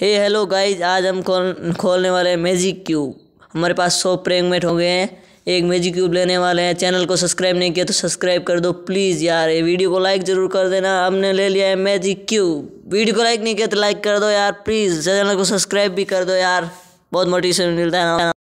हे hello guys आज हम खोल खोलने वाले हैं मैजिक क्यूब हमारे पास सौ प्रेगमेट हो गए हैं एक मैजिक क्यूब लेने वाले हैं चैनल को सब्सक्राइब नहीं किया तो सब्सक्राइब कर दो प्लीज़ यार ये वीडियो को लाइक ज़रूर कर देना हमने ले लिया है मैजिक क्यूब वीडियो को लाइक नहीं किया तो लाइक कर दो यार प्लीज़ चैनल को सब्सक्राइब भी कर दो यार बहुत मोटिवेशन मिलता है